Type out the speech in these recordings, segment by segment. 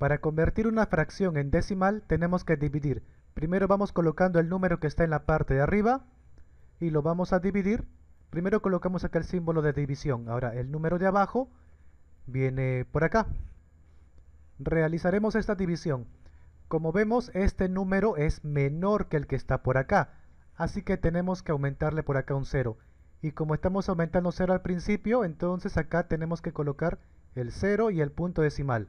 Para convertir una fracción en decimal tenemos que dividir. Primero vamos colocando el número que está en la parte de arriba y lo vamos a dividir. Primero colocamos acá el símbolo de división. Ahora el número de abajo viene por acá. Realizaremos esta división. Como vemos este número es menor que el que está por acá. Así que tenemos que aumentarle por acá un 0. Y como estamos aumentando 0 al principio, entonces acá tenemos que colocar el 0 y el punto decimal.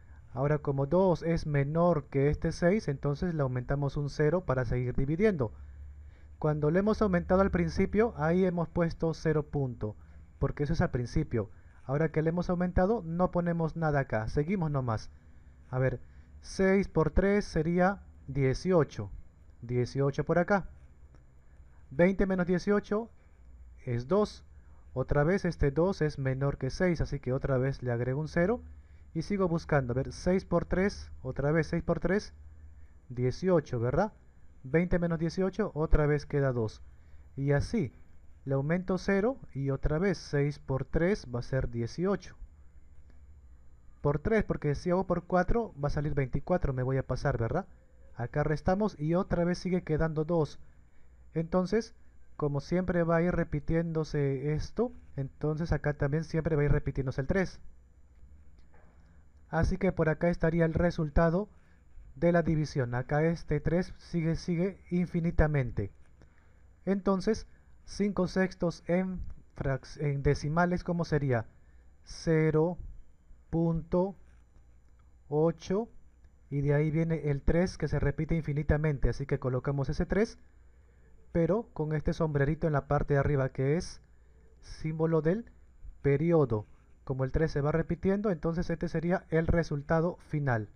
Ahora como 2 es menor que este 6, entonces le aumentamos un 0 para seguir dividiendo. Cuando le hemos aumentado al principio, ahí hemos puesto 0 punto, porque eso es al principio. Ahora que le hemos aumentado, no ponemos nada acá, seguimos nomás. A ver, 6 por 3 sería 18. 18 por acá. 20 menos 18 es 2. Otra vez este 2 es menor que 6, así que otra vez le agrego un 0 y sigo buscando, a ver, 6 por 3, otra vez 6 por 3, 18, ¿verdad? 20 menos 18, otra vez queda 2. Y así, le aumento 0 y otra vez 6 por 3 va a ser 18. Por 3, porque si hago por 4 va a salir 24, me voy a pasar, ¿verdad? Acá restamos y otra vez sigue quedando 2. Entonces, como siempre va a ir repitiéndose esto, entonces acá también siempre va a ir repitiéndose el 3. Así que por acá estaría el resultado de la división. Acá este 3 sigue, sigue infinitamente. Entonces, 5 sextos en, en decimales, ¿cómo sería? 0.8 y de ahí viene el 3 que se repite infinitamente. Así que colocamos ese 3, pero con este sombrerito en la parte de arriba que es símbolo del periodo. Como el 3 se va repitiendo, entonces este sería el resultado final.